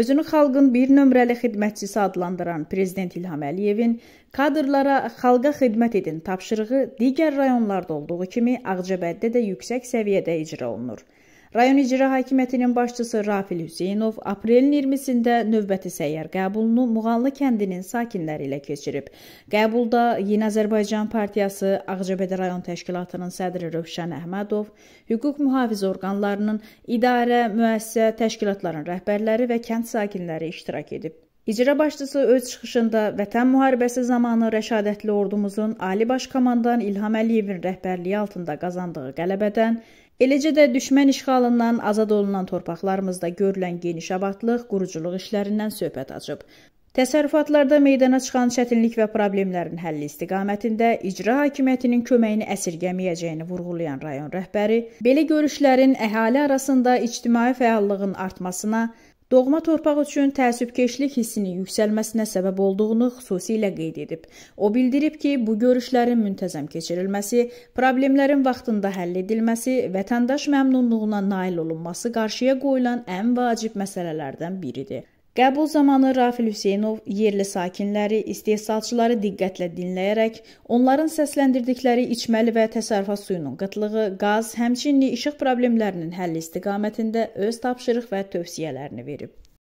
özünü xalqın bir nömrəli xidmətçisi adlandıran prezident İlham Əliyevin kadrlara xalqa xidmət edin tapşırığı digər rayonlarda olduğu kimi Ağcabədidə də yüksək səviyyədə icra olunur. Rayon İcra Hakimiyyətinin başçısı Rafil Hüseynov aprelin 20-sində növbəti səyyar qəbulunu Muğanlı kəndinin sakinləri ilə keçirib. Qəbulda Yeni Azərbaycan Partiyası Ağcabədi rayon təşkilatının sədri Rövşən Əhmədov, hüquq mühafizə orqanlarının idarə, müəssisə, təşkilatların rəhbərləri və kənd sakinləri iştirak edib. İcra başçısı öz çıxışında Vətən müharibəsi zamanı rəşadətli ordumuzun Ali Baş Komandan İlham Əliyevin rəhbərliyi altında qazandığı qələbədən, eləcə də düşmən işğalından azad olunan torpaqlarımızda görülən geniş abadlıq, quruculuq işlərindən söhbət açıb. Təsərrüfatlarda meydana çıxan çətinlik və problemlərin həlli istiqamətində icra hakimiyyətinin köməyini əsirgəməyəcəyini vurğulayan rayon rəhbəri belə görüşlərin əhali arasında ictimai fəallığın artmasına, doğma torpaq üçün təəssübkeşlik hissinin yüksəlməsinə səbəb olduğunu xüsusilə qeyd edib. O bildirib ki, bu görüşlərin müntəzəm keçirilməsi, problemlərin vaxtında həll edilməsi, vətəndaş məmnunluğuna nail olunması qarşıya qoyulan ən vacib məsələlərdən biridir. Qəbul zamanı Rafil Hüseynov yerli sakinləri, istehsalçıları diqqətlə dinləyərək onların səsləndirdikləri içməli və təsərrüfat suyunun qıtlığı, qaz, həmçinin işıq problemlərinin həlli istiqamətində öz tapşırıq və tövsiyələrini verib.